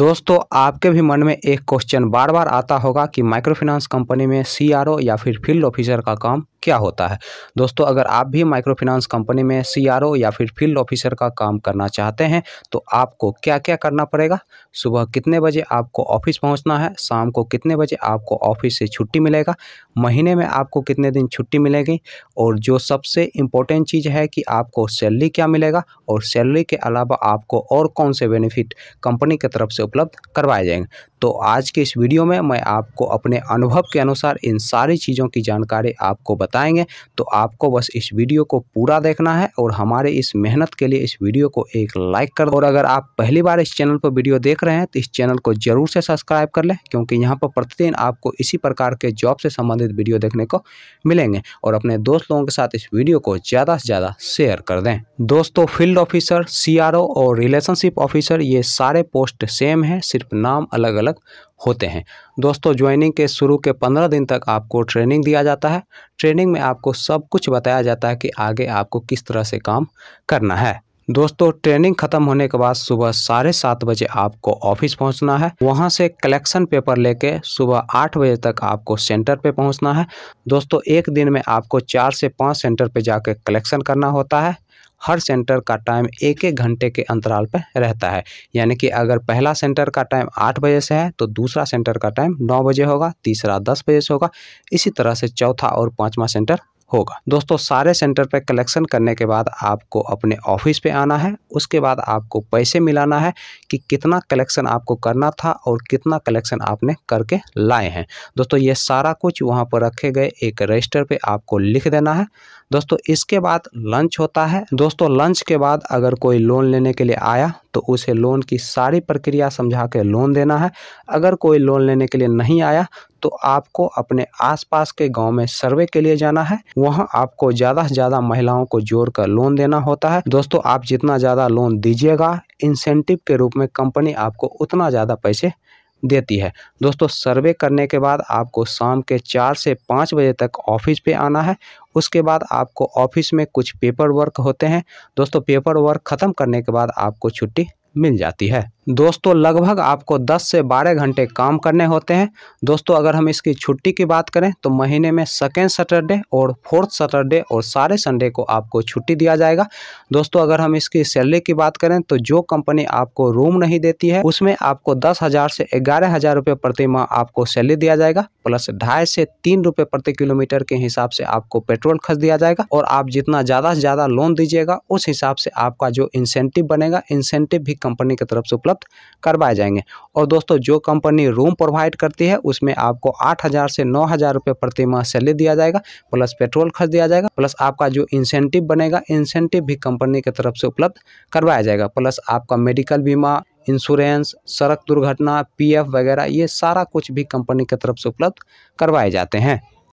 दोस्तों आपके भी मन में एक क्वेश्चन बार बार आता होगा कि माइक्रो फाइनेंस कंपनी में सीआरओ या फिर फील्ड ऑफिसर का काम क्या होता है दोस्तों अगर आप भी माइक्रो फाइनेंस कंपनी में सीआरओ या फिर फील्ड ऑफिसर का काम करना चाहते हैं तो आपको क्या क्या करना पड़ेगा सुबह कितने बजे आपको ऑफिस पहुंचना है शाम को कितने बजे आपको ऑफिस से छुट्टी मिलेगा महीने में आपको कितने दिन छुट्टी मिलेगी और जो सबसे इम्पोर्टेंट चीज़ है कि आपको सैलरी क्या मिलेगा और सैलरी के अलावा आपको और कौन से बेनिफिट कंपनी की तरफ से उपलब्ध करवाए जाएंगे तो आज के इस वीडियो में मैं आपको अपने अनुभव के अनुसार इन सारी चीज़ों की जानकारी आपको बताएंगे तो आपको बस इस वीडियो को पूरा देखना है और हमारे इस मेहनत के लिए इस वीडियो को एक लाइक कर और अगर आप पहली बार इस चैनल पर वीडियो देख रहे हैं तो इस चैनल को जरूर से सब्सक्राइब कर लें क्योंकि यहाँ पर प्रतिदिन आपको इसी प्रकार के जॉब से संबंधित वीडियो देखने को मिलेंगे और अपने दोस्त लोगों के साथ इस वीडियो को ज़्यादा से ज़्यादा शेयर कर दें दोस्तों फील्ड ऑफिसर सी और रिलेशनशिप ऑफिसर ये सारे पोस्ट सेम है सिर्फ नाम अलग अलग अलग होते हैं दोस्तों ज्वाइनिंग के शुरू के पंद्रह दिन तक आपको ट्रेनिंग दिया जाता है ट्रेनिंग में आपको सब कुछ बताया जाता है कि आगे आपको किस तरह से काम करना है दोस्तों ट्रेनिंग खत्म होने के बाद सुबह साढ़े सात बजे आपको ऑफिस पहुंचना है वहां से कलेक्शन पेपर लेके सुबह आठ बजे तक आपको सेंटर पे पहुंचना है दोस्तों एक दिन में आपको चार से पांच सेंटर पे जाके कलेक्शन करना होता है हर सेंटर का टाइम एक एक घंटे के अंतराल पर रहता है यानी कि अगर पहला सेंटर का टाइम आठ बजे से है तो दूसरा सेंटर का टाइम नौ बजे होगा तीसरा दस बजे से होगा इसी तरह से चौथा और पाँचवा सेंटर होगा दोस्तों सारे सेंटर पर कलेक्शन करने के बाद आपको अपने ऑफिस पे आना है उसके बाद आपको पैसे मिलाना है कि कितना कलेक्शन आपको करना था और कितना कलेक्शन आपने करके लाए हैं दोस्तों ये सारा कुछ वहाँ पर रखे गए एक रजिस्टर पे आपको लिख देना है दोस्तों इसके बाद लंच होता है दोस्तों लंच के बाद अगर कोई लोन लेने के लिए आया तो उसे लोन की सारी प्रक्रिया समझा के लोन देना है अगर कोई लोन लेने के लिए नहीं आया तो आपको अपने आसपास के गांव में सर्वे के लिए जाना है वहां आपको ज़्यादा से ज़्यादा महिलाओं को जोड़कर लोन देना होता है दोस्तों आप जितना ज़्यादा लोन दीजिएगा इंसेंटिव के रूप में कंपनी आपको उतना ज़्यादा पैसे देती है दोस्तों सर्वे करने के बाद आपको शाम के चार से पाँच बजे तक ऑफिस पे आना है उसके बाद आपको ऑफिस में कुछ पेपर वर्क होते हैं दोस्तों पेपर वर्क ख़त्म करने के बाद आपको छुट्टी मिल जाती है दोस्तों लगभग आपको 10 से 12 घंटे काम करने होते हैं दोस्तों अगर हम इसकी छुट्टी की बात करें तो महीने में सेकेंड सैटरडे और फोर्थ सैटरडे और सारे संडे को आपको छुट्टी दिया जाएगा दोस्तों अगर हम इसकी सैलरी की बात करें तो जो कंपनी आपको रूम नहीं देती है उसमें आपको दस हज़ार से ग्यारह हज़ार रुपये प्रति माह आपको सैलरी दिया जाएगा प्लस ढाई से तीन रुपये प्रति किलोमीटर के हिसाब से आपको पेट्रोल खर्च दिया जाएगा और आप जितना ज़्यादा से ज़्यादा लोन दीजिएगा उस हिसाब से आपका जो इंसेंटिव बनेगा इंसेंटिव भी कंपनी की तरफ से उपलब्ध करवाए जाएंगे और दोस्तों जो कंपनी रूम प्रोवाइड करती है उसमें आपको आठ हज़ार से नौ हज़ार रुपये प्रति माह सैलरी दिया जाएगा प्लस पेट्रोल खर्च दिया जाएगा प्लस आपका जो इंसेंटिव बनेगा इंसेंटिव भी कंपनी की तरफ से उपलब्ध करवाया जाएगा प्लस आपका मेडिकल बीमा इंश्योरेंस सड़क दुर्घटना पीएफ वगैरह ये सारा कुछ भी कंपनी की तरफ से उपलब्ध करवाए जाते हैं